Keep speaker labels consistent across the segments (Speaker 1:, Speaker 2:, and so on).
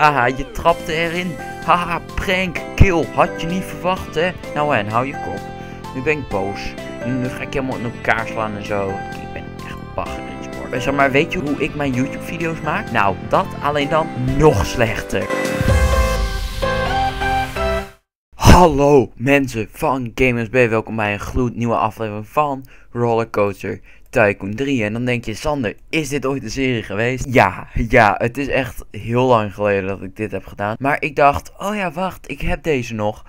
Speaker 1: Haha, je trapte erin. Haha, prank, kill. Had je niet verwacht, hè? Nou en, hou je kop. Nu ben ik boos. Nu ga ik helemaal in elkaar slaan en zo. Ik ben echt bagger in sport. Zeg maar, weet je hoe ik mijn YouTube-video's maak? Nou, dat alleen dan nog slechter. Hallo mensen van GamesB, welkom bij een gloednieuwe aflevering van Rollercoaster. Tycoon 3. En dan denk je, Sander, is dit ooit een serie geweest? Ja, ja, het is echt heel lang geleden dat ik dit heb gedaan. Maar ik dacht, oh ja, wacht, ik heb deze nog.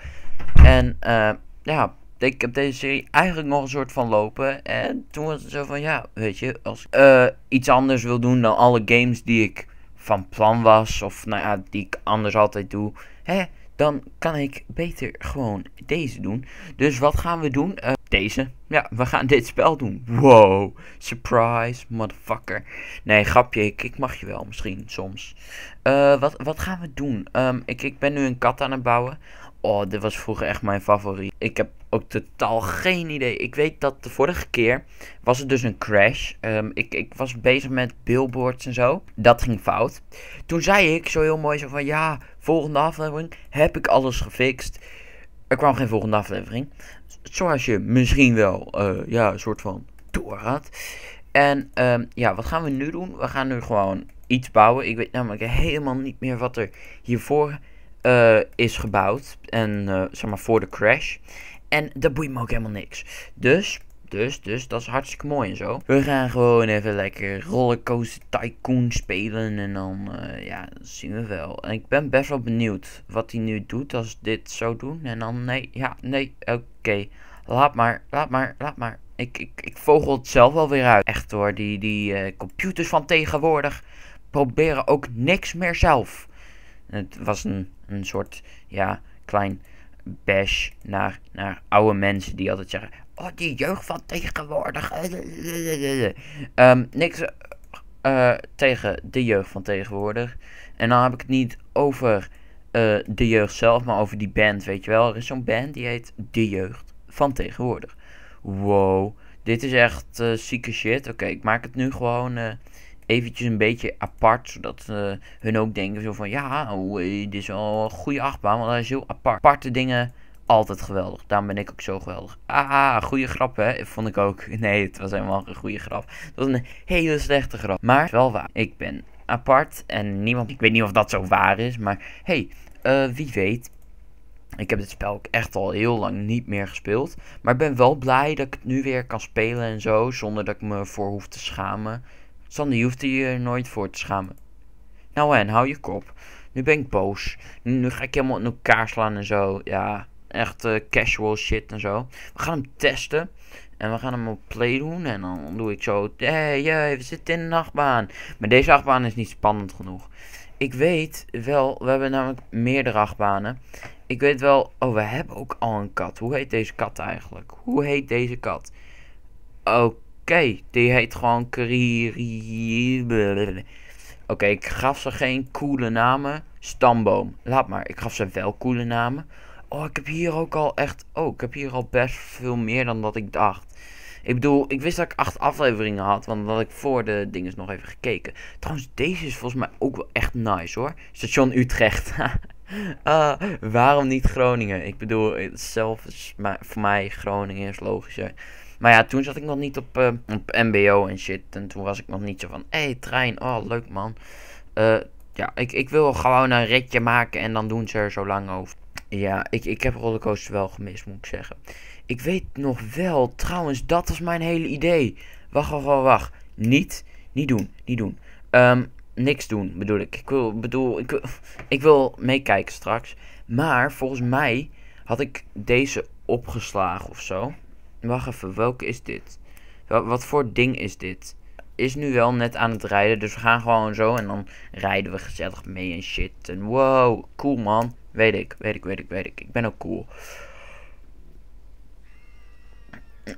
Speaker 1: En uh, ja, ik heb deze serie eigenlijk nog een soort van lopen. En toen was het zo van, ja, weet je, als ik eh, iets anders wil doen dan alle games die ik van plan was. Of nou ja, die ik anders altijd doe. Hè, dan kan ik beter gewoon deze doen. Dus wat gaan we doen? Eh, deze. Ja, we gaan dit spel doen. Wow, surprise, motherfucker. Nee, grapje, ik, ik mag je wel misschien soms. Eh, wat, wat gaan we doen? Ehm, ik, ik ben nu een kat aan het bouwen. Oh, dit was vroeger echt mijn favoriet. Ik heb ook totaal geen idee. Ik weet dat de vorige keer was het dus een crash. Um, ik, ik was bezig met billboards en zo. Dat ging fout. Toen zei ik zo heel mooi zo van ja, volgende aflevering heb ik alles gefixt. Er kwam geen volgende aflevering zoals je misschien wel eh, ja, een soort van door had. En um, ja, wat gaan we nu doen? We gaan nu gewoon iets bouwen. Ik weet namelijk helemaal niet meer wat er hiervoor eh, is gebouwd. En eh, zeg maar voor de crash. En dat boeit me ook helemaal niks. Dus dus, dus dat is hartstikke mooi en zo. We gaan gewoon even lekker Rollercoaster Tycoon spelen. En dan, ja, dat zien we wel. En ik ben best wel benieuwd wat hij nu doet als dit zou doen. En dan, nee, ja, nee, oké oké, laat maar, laat maar, laat maar. Ik, ik, ik vogel het zelf wel weer uit. Echt hoor, die, die eh, computers van tegenwoordig proberen ook niks meer zelf. Het was een, een soort, ja, klein bash naar, naar oude mensen die altijd zeggen... Oh, die jeugd van tegenwoordig. Ehm, niks eh, tegen de jeugd van tegenwoordig. En dan heb ik het niet over eh, de jeugd zelf, maar over die band, weet je wel. Er is zo'n band die heet De Jeugd van Tegenwoordig. Wow, dit is echt eh, zieke shit. Oké, ik maak het nu gewoon uh, eventjes een beetje apart, zodat hun ook denken zo van... Ja, oh, dit is wel een goede achtbaan, want hij is heel apart. Aparte dingen... Altijd geweldig. Daarom ben ik ook zo geweldig. Ah, ah goede grap hè. Vond ik ook. Nee, het was helemaal geen goede grap. Het was een hele slechte grap. Maar wel waar. Ik ben apart en niemand... Ik weet niet of dat zo waar is, maar... Hey, eh, wie weet. Ik heb dit spel ook echt al heel lang niet meer gespeeld. Maar ik ben wel blij dat ik het nu weer kan spelen en zo. Zonder dat ik me voor hoef te schamen. Sander, je hoeft je er nooit voor te schamen. Nou en, hou je kop. Nu ben ik boos. Nu ga ik helemaal in elkaar slaan en zo. Ja, echt eh, casual shit en zo. We gaan hem testen. En we gaan hem op play doen. En dan doe ik zo. Hey, hey, we zitten in een nachtbaan, Maar deze achtbaan is niet spannend genoeg ik weet wel, we hebben namelijk meerdere achtbanen. Ik weet wel, oh, we hebben ook al een kat. Hoe heet deze kat eigenlijk? Hoe heet deze kat? Oké, die heet gewoon Kriri. Oké, ik gaf ze geen coole namen. Stamboom. Laat maar, ik gaf ze wel coole namen. Oh, ik heb hier ook al echt... Oh, ik heb hier al best veel meer dan dat ik dacht. Ik bedoel, ik wist dat ik acht afleveringen had, want dat had ik voor de dingen nog even gekeken. Trouwens, deze is volgens mij ook wel echt nice hoor. Station Utrecht. uh, waarom niet Groningen? Ik bedoel, zelf is voor mij Groningen is logischer. Maar ja, toen zat ik nog niet op, eh, op MBO en shit. En toen was ik nog niet zo van, hé hey, trein, oh leuk man. Uh, ja, ik, ik wil gewoon een ritje maken en dan doen ze er zo lang over. Ja, ik, ik heb rollercoasters wel gemist, moet ik zeggen. Ik weet nog wel, trouwens, dat was mijn hele idee. Wacht, wacht, wacht, wacht. Niet, niet doen, niet doen. Ehm, niks doen, bedoel ik. Ik wil, bedoel, ik wil, ik wil meekijken straks. Maar volgens mij had ik deze opgeslagen of zo. Wacht even, welke is dit? Wat, wat voor ding is dit? Is nu wel net aan het rijden, dus we gaan gewoon zo en dan rijden we gezellig mee en shit. En wow, cool man. Weet ik, weet ik, weet ik, weet ik. Ik ben ook cool.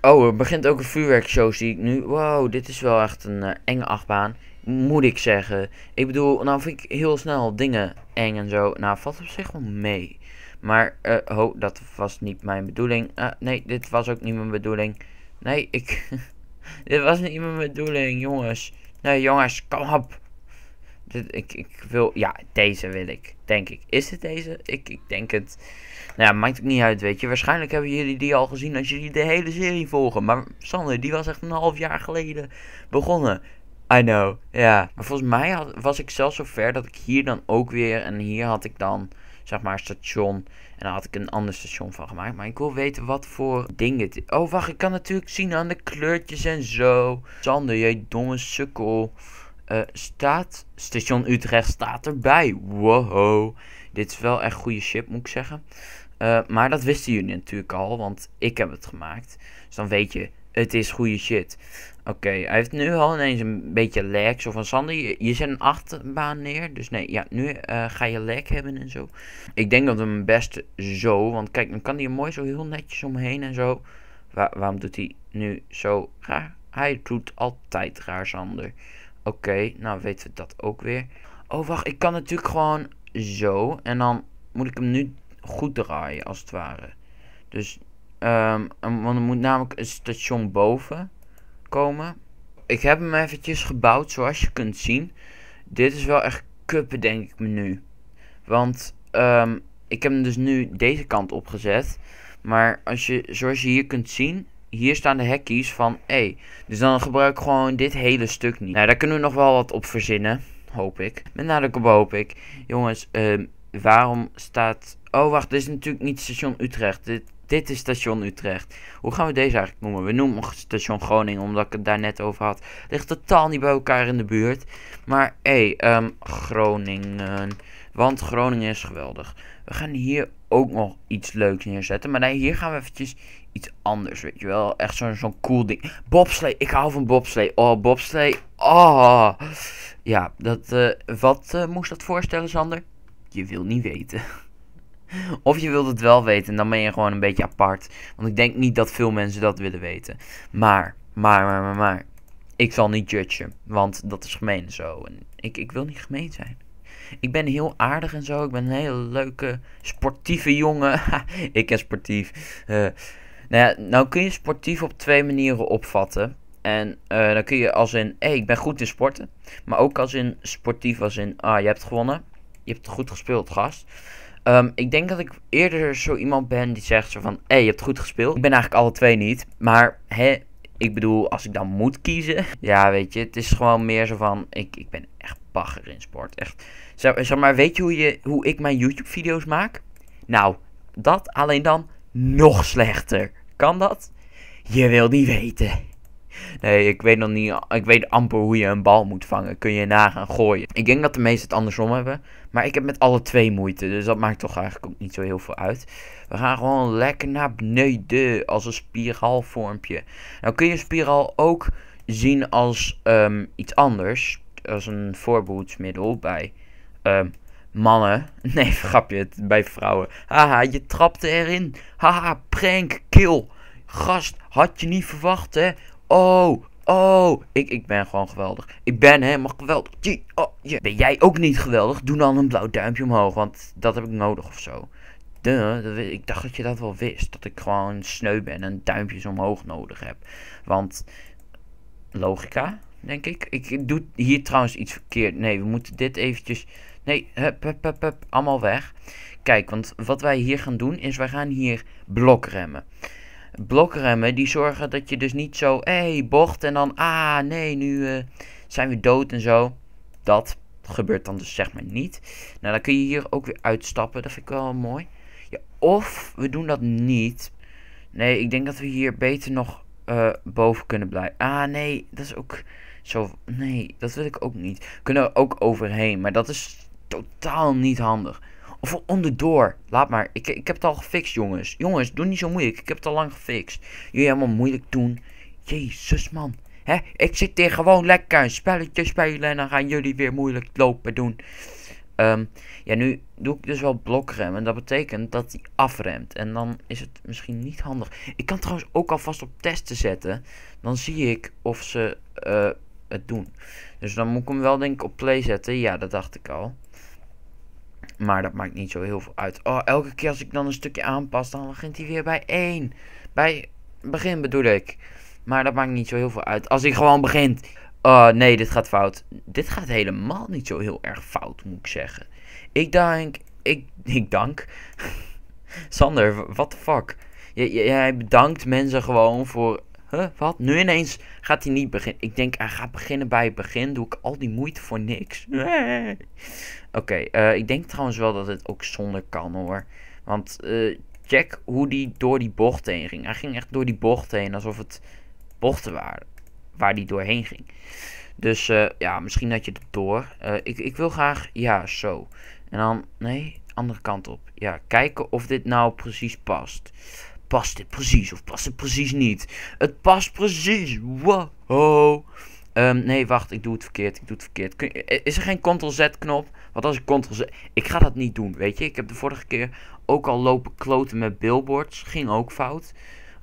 Speaker 1: Oh, er begint ook een vuurwerkshow zie ik nu. Wow, dit is wel echt een eh, enge achtbaan. Moet ik zeggen. Ik bedoel, nou vind ik heel snel dingen eng en zo. Nou, valt op zich wel mee. Maar, uh, dat was niet mijn bedoeling. Eh, nee, dit was ook niet mijn bedoeling. Nee, ik... dit was niet mijn bedoeling, jongens. Nee, jongens, kom op. Dit, ik, ik wil, ja, deze wil ik, denk ik. Is het deze? Ik, ik denk het. Nou ja, maakt het niet uit, weet je. Waarschijnlijk hebben jullie die al gezien als jullie de hele serie volgen. Maar Sander, die was echt een half jaar geleden begonnen. I know, ja. Maar volgens mij was ik zelfs zo ver dat ik hier dan ook weer... En hier had ik dan, zeg maar, station. En daar had ik een ander station van gemaakt. Maar ik wil weten wat voor ding het is. Oh, wacht, ik kan natuurlijk zien aan de kleurtjes en zo. Sander, jij domme sukkel. Eh, staat, station Utrecht staat erbij. Wow. Dit is wel echt goede shit, moet ik zeggen. Eh, maar dat wisten jullie natuurlijk al, want ik heb het gemaakt. Dus dan weet je, het is goede shit. Oké, hij heeft nu al ineens een beetje lag zo van sander je zet een achterbaan neer. Dus nee, ja, nu eh, ga je lag hebben en zo. Ik denk dat we hem best zo. Want kijk, dan kan hij er mooi zo heel netjes omheen en zo. waarom doet hij nu zo raar? Hij doet altijd raar, Sander. Oké, nou weten we dat ook weer. Oh, wacht, ik kan natuurlijk gewoon zo. En dan moet ik hem nu goed draaien, als het ware. Dus, um, want er moet namelijk een station boven komen. Ik heb hem eventjes gebouwd, zoals je kunt zien. Dit is wel echt kuppen, denk ik nu. Want ehm, ik heb hem dus nu deze kant opgezet. Maar als je, zoals je hier kunt zien, hier staan de hackies van E. Dus dan gebruik ik gewoon dit hele stuk niet. Nou, daar kunnen we nog wel wat op verzinnen. Hoop ik. Met nadruk op hoop ik. Jongens, um, waarom staat... Oh, wacht. Dit is natuurlijk niet station Utrecht. Dit, dit is station Utrecht. Hoe gaan we deze eigenlijk noemen? We noemen nog station Groningen, omdat ik het daar net over had. Ligt totaal niet bij elkaar in de buurt. Maar, hé, hey, ehm, Groningen... Want Groningen is geweldig. We gaan hier ook nog iets leuks neerzetten. Maar nee, hier gaan we eventjes iets anders, weet je wel. Echt zo'n zo'n cool ding. Bobslee, ik hou van bobslee. Oh, bobslee. Oh. Ja, dat, eh, wat eh, moest dat voorstellen, Sander? Je wil niet weten. Of je wilt het wel weten dan ben je gewoon een beetje apart. Want ik denk niet dat veel mensen dat willen weten. Maar, maar, maar, maar, maar. Ik zal niet judgen. Want dat is gemeen zo. ik, ik wil niet gemeen zijn ik ben heel aardig en zo. Ik ben een hele leuke, sportieve jongen. ik ben sportief. Eh, nou, ja, nou kun je sportief op twee manieren opvatten. En eh, dan kun je als in, hé, hey, ik ben goed in sporten. Maar ook als in sportief, als in, ah, je hebt gewonnen. Je hebt goed gespeeld, gast. Ehm, ik denk dat ik eerder zo iemand ben die zegt zo van, hé, hey, je hebt goed gespeeld. Ik ben eigenlijk alle twee niet. Maar, hè, ik bedoel, als ik dan moet kiezen. Ja, weet je, het is gewoon meer zo van. Ik, ik ben echt bagger in sport. Echt. Zeg, maar, weet je hoe, je hoe ik mijn YouTube-video's maak? Nou, dat alleen dan nog slechter. Kan dat? Je wil niet weten. Nee, ik weet nog niet. Ik weet amper hoe je een bal moet vangen. Kun je na gaan gooien. Ik denk dat de meesten het andersom hebben. Maar ik heb met alle twee moeite. Dus dat maakt toch eigenlijk ook niet zo heel veel uit. We gaan gewoon lekker naar beneden. Als een spiraalvormpje. Nou kun je spiraal ook zien als ehm, iets anders. Als een voorbehoedsmiddel bij ehm, mannen. Nee, grapje. Bij vrouwen. Haha, je trapte erin. Haha, prank, kill. Gast, had je niet verwacht hè? Oh, oh, ik, ik ben gewoon geweldig. Ik ben helemaal geweldig. oh, Ben jij ook niet geweldig? Doe dan een blauw duimpje omhoog, want dat heb ik nodig of zo. Duh, ik dacht dat je dat wel wist. Dat ik gewoon sneu ben en duimpjes omhoog nodig heb. Want logica, denk ik. Ik doe hier trouwens iets verkeerd. Nee, we moeten dit eventjes... Nee, hup, hup, hup, hup, allemaal weg. Kijk, want wat wij hier gaan doen is wij gaan hier blok remmen blokremmen die zorgen dat je dus niet zo, hé, hey, bocht en dan, ah, nee, nu eh, zijn we dood en zo. Dat gebeurt dan dus zeg maar niet. Nou, dan kun je hier ook weer uitstappen. Dat vind ik wel mooi. Ja, of we doen dat niet. Nee, ik denk dat we hier beter nog eh, boven kunnen blijven. Ah, nee, dat is ook zo... Nee, dat wil ik ook niet. kunnen er ook overheen, maar dat is totaal niet handig. Of onderdoor. Laat maar. Ik, ik heb het al gefixt, jongens. Jongens, doe niet zo moeilijk. Ik heb het al lang gefixt. Jullie helemaal moeilijk doen. Jezus, man. Hè? Ik zit hier gewoon lekker een spelletje spelen. En dan gaan jullie weer moeilijk lopen doen. Um, ja, nu doe ik dus wel blokrem. En dat betekent dat hij afremt. En dan is het misschien niet handig. Ik kan trouwens ook alvast op testen zetten. Dan zie ik of ze eh, het doen. Dus dan moet ik hem wel denk ik op play zetten. Ja, dat dacht ik al. Maar dat maakt niet zo heel veel uit. Oh, elke keer als ik dan een stukje aanpas, dan begint hij weer bij 1. Bij begin bedoel ik. Maar dat maakt niet zo heel veel uit. Als hij gewoon begint. Oh nee, dit gaat fout. Dit gaat helemaal niet zo heel erg fout, moet ik zeggen. Ik dank, Ik, ik dank. Sander, what the fuck? jij bedankt mensen gewoon voor huh, wat? Nu ineens gaat hij niet beginnen. Ik denk, hij gaat beginnen bij het begin. Doe ik al die moeite voor niks. Oké, eh, ik denk trouwens wel dat het ook zonder kan hoor. Want eh, check hoe die door die bocht heen ging. Hij ging echt door die bocht heen alsof het bochten waren waar die doorheen ging. Dus eh, ja, misschien dat je het door. ik, ik wil graag, ja, zo. En dan, nee, andere kant op. Ja, kijken of dit nou precies past past dit precies of past het precies niet? Het past precies. Wow. Ehm, nee, wacht, ik doe het verkeerd. Ik doe het verkeerd. Kun, is er geen Ctrl-Z knop? Wat als ik Ctrl-Z... Ik ga dat niet doen, weet je. Ik heb de vorige keer ook al lopen kloten met billboards. Ging ook fout.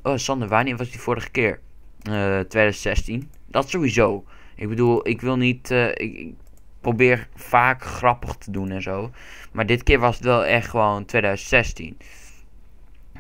Speaker 1: Oh, Sander, wanneer was die vorige keer? 2016. Eh, dat sowieso. Ik bedoel, ik wil niet... Eh, ik, ik, probeer vaak grappig te doen en zo. Maar dit keer was het wel echt gewoon 2016.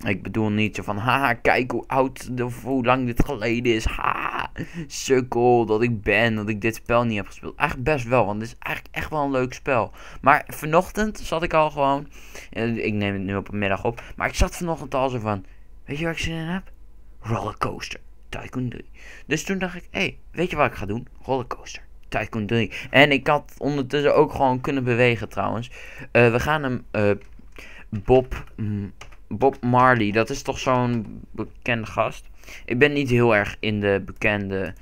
Speaker 1: Ik bedoel niet zo van, haha, kijk hoe oud, of hoe lang dit geleden is. Ha, sukkel dat ik ben, dat ik dit spel niet heb gespeeld. Eigenlijk best wel, want het is eigenlijk echt wel een leuk spel. Maar vanochtend zat ik al gewoon, eh, ik neem het nu op een middag op, maar ik zat vanochtend al zo van, weet je waar ik zin in heb? Rollercoaster Tycoon 3. Dus toen dacht ik, hé, hey, weet je wat ik ga doen? Rollercoaster. Tycoon 3. En ik had ondertussen ook gewoon kunnen bewegen trouwens. Eh, we gaan hem, eh, Bob... Bob Marley, dat is toch zo'n bekende gast? Ik ben niet heel erg in de bekende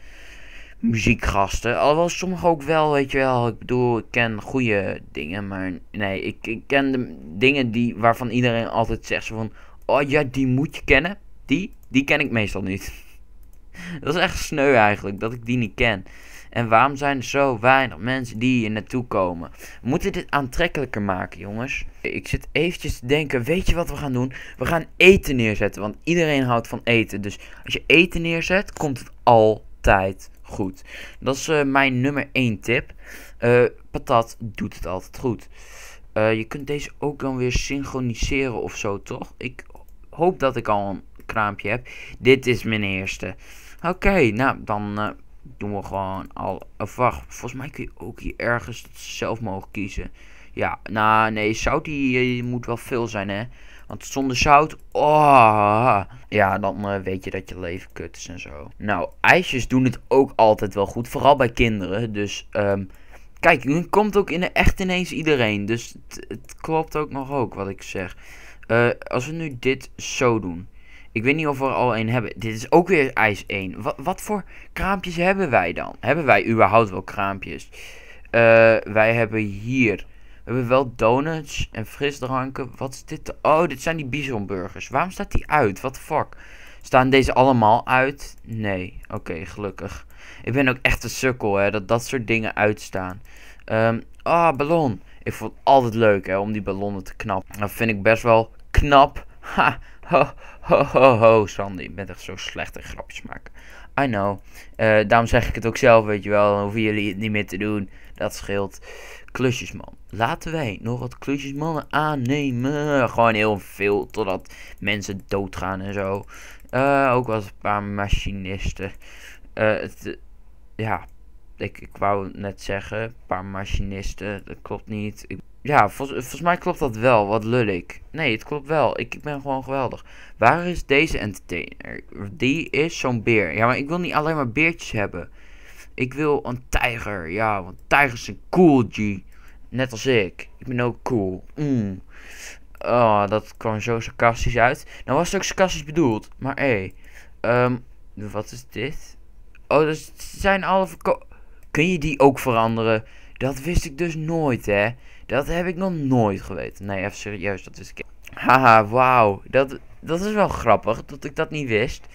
Speaker 1: muziekgasten. Alhoewel sommige ook wel, weet je wel. Ik bedoel, ik ken goede dingen, maar nee, ik, ik ken de dingen die, waarvan iedereen altijd zegt van... Oh ja, die moet je kennen. Die, die ken ik meestal niet. dat is echt sneu eigenlijk, dat ik die niet ken. En waarom zijn er zo weinig mensen die hier naartoe komen? We moeten dit aantrekkelijker maken, jongens. Ik zit eventjes te denken, weet je wat we gaan doen? We gaan eten neerzetten, want iedereen houdt van eten. Dus als je eten neerzet, komt het altijd goed. Dat is eh, mijn nummer 1 tip. Eh, patat doet het altijd goed. Eh, je kunt deze ook dan weer synchroniseren of zo, toch? Ik hoop dat ik al een kraampje heb. Dit is mijn eerste. Oké, nou dan doen we gewoon al... Eh, wacht, volgens mij kun je ook hier ergens zelf mogen kiezen. Ja, nou nee, zout eh, die, moet wel veel zijn hè. Want zonder zout, oh, ja, dan eh, weet je dat je leven kut is en zo. Nou, ijsjes doen het ook altijd wel goed, vooral bij kinderen. Dus, um, kijk, nu komt ook in de echt ineens iedereen. Dus het, klopt ook nog ook wat ik zeg. Uh, als we nu dit zo doen. Ik weet niet of we er al één hebben. Dit is ook weer ijs 1. Wat, wat voor kraampjes hebben wij dan? Hebben wij überhaupt wel kraampjes? Eh, wij hebben hier... We hebben wel donuts en frisdranken. Wat is dit? Oh, dit zijn die bisonburgers. Waarom staat die uit? Wat fuck? Staan deze allemaal uit? Nee. Oké, gelukkig. Ik ben ook echt een sukkel, hè. Dat dat soort dingen uitstaan. Um, ah, ballon. Ik vond het altijd leuk, hè, om die ballonnen te knappen. Dat vind ik best wel knap. Ha, Ho, ho, ho, Sandy. Je bent echt zo slecht in grapjes maken. I know. Eh, daarom zeg ik het ook zelf, weet je wel. Dan hoeven jullie het niet meer te doen. Dat scheelt. Klusjesman. Laten wij nog wat klusjesmannen aannemen. Gewoon heel veel. Totdat mensen doodgaan en zo. Uh, ook wel een paar machinisten. Eh, het, ja, ik, ik wou net zeggen, een paar machinisten, dat klopt niet. ja, volgens mij klopt dat wel, wat lul ik. Nee, het klopt wel, ik, ik ben gewoon geweldig. Waar is deze entertainer? Die is zo'n beer. Ja, maar ik wil niet alleen maar beertjes hebben. Ik wil een tijger, ja, want tijgers zijn cool, G. Net als ik. Ik ben ook cool. Mm. Oh, dat kwam zo sarcastisch uit. Nou was het ook sarcastisch bedoeld, maar hé. Hey, ehm, wat is dit? Oh, dat dus zijn alle verkoop... Kun je die ook veranderen? Dat wist ik dus nooit, hè. Dat heb ik nog nooit geweten. Nee, even serieus, dat wist ik. Haha, wauw. Dat, dat is wel grappig, dat ik dat niet wist.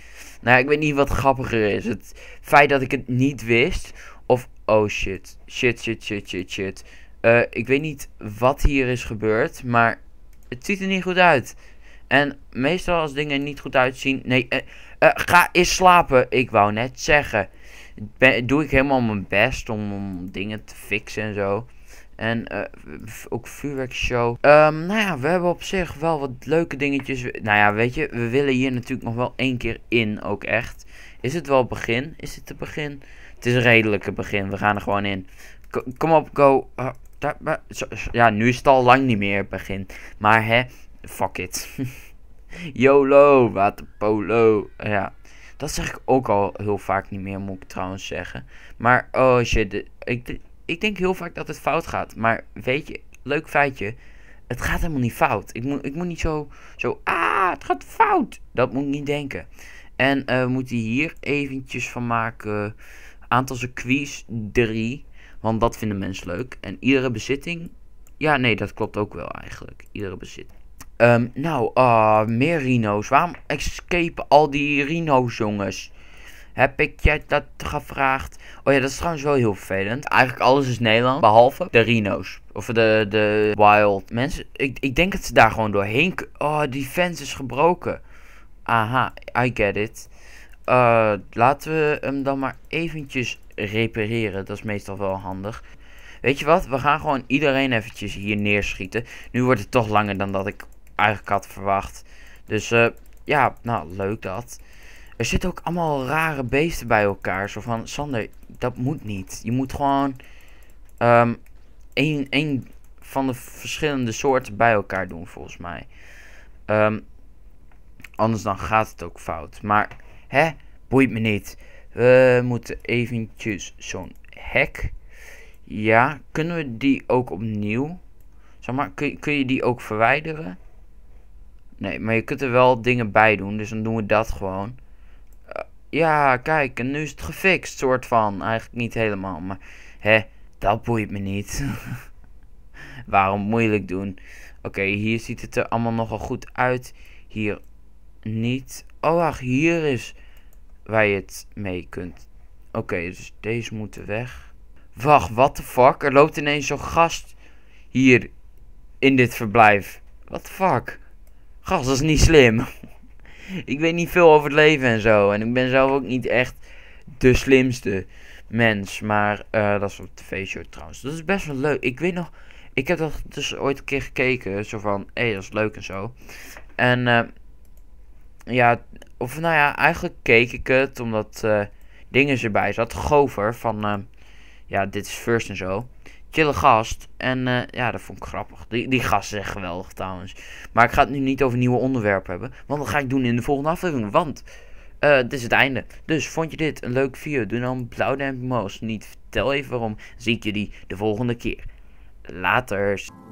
Speaker 1: Nou, ik weet niet wat grappiger is. Het feit dat ik het niet wist. Of, oh shit. Shit, shit, shit, shit, shit. Eh, ik weet niet wat hier is gebeurd, maar het ziet er niet goed uit. En meestal als dingen niet goed uitzien... Nee, eh, eh, ga eens slapen. Ik wou net zeggen doe ik helemaal mijn best om, om dingen te fixen en zo. En eh, ook vuurwerkshow. Um, nou ja, we hebben op zich wel wat leuke dingetjes. Nou ja, weet je, we willen hier natuurlijk nog wel één keer in ook echt. Is het wel begin? Is het het begin? Het is een redelijke begin. We gaan er gewoon in. kom op, go. Eh, ja, nu is het al lang niet meer het begin. Maar hè, fuck it. YOLO, waterpolo. Ja, dat zeg ik ook al heel vaak niet meer, moet ik trouwens zeggen. Maar oh shit, ik, ik denk heel vaak dat het fout gaat. Maar weet je, leuk feitje. Het gaat helemaal niet fout. Ik moet, ik moet niet zo, zo, ah, het gaat fout. Dat moet ik niet denken. En eh, we moeten hier eventjes van maken. Aantal circuits 3. Want dat vinden mensen leuk. En iedere bezitting. Ja, nee, dat klopt ook wel eigenlijk. Iedere bezitting. Ehm, nou, uh, meer rino's. Waarom escape al die rino's, jongens? Heb ik jij dat gevraagd? Oh ja, dat is trouwens wel heel vervelend. Eigenlijk alles is Nederland, behalve de rino's. Of de, de wild mensen. Ik, ik denk dat ze daar gewoon doorheen... Oh, die fence is gebroken. Aha, I get it. Uh, laten we hem dan maar eventjes repareren. Dat is meestal wel handig. Weet je wat? We gaan gewoon iedereen eventjes hier neerschieten. Nu wordt het toch langer dan dat ik eigenlijk had verwacht. Dus eh, ja, nou, leuk dat. Er zitten ook allemaal rare beesten bij elkaar. Zo van, Sander, dat moet niet. Je moet gewoon um, één, één van de verschillende soorten bij elkaar doen, volgens mij. Ehm, anders dan gaat het ook fout. Maar, hè, boeit me niet. We moeten eventjes zo'n hek. Ja, kunnen we die ook opnieuw? Zeg maar, kun, kun je die ook verwijderen? Nee, maar je kunt er wel dingen bij doen. Dus dan doen we dat gewoon. Eh, ja, kijk. En nu is het gefixt. Soort van. Eigenlijk niet helemaal. Maar hè, dat boeit me niet. Waarom moeilijk doen? Oké, hier ziet het er allemaal nogal goed uit. Hier niet. Oh, wacht. Hier is waar je het mee kunt. Oké, dus deze moeten weg. Wacht, what the fuck? Er loopt ineens zo'n gast hier in dit verblijf. What the fuck? Gas, dat is niet slim. ik weet niet veel over het leven en zo. En ik ben zelf ook niet echt de slimste mens. Maar eh, dat is op tv-show trouwens. Dat is best wel leuk. Ik weet nog... Ik heb dat dus ooit een keer gekeken. Zo van, hé, hey, dat is leuk en zo. En eh, ja, of nou ja, eigenlijk keek ik het omdat uh, dingen erbij zat. Gover van, ja, dit is first en zo chille gast. En eh, ja, dat vond ik grappig. Die, die gast is geweldig trouwens. Maar ik ga het nu niet over nieuwe onderwerpen hebben. Want dat ga ik doen in de volgende aflevering. Want eh, het is het einde. Dus vond je dit een leuk video? Doe dan blauw duimpje omhoog. Niet vertel even waarom. Zie ik jullie de volgende keer. later.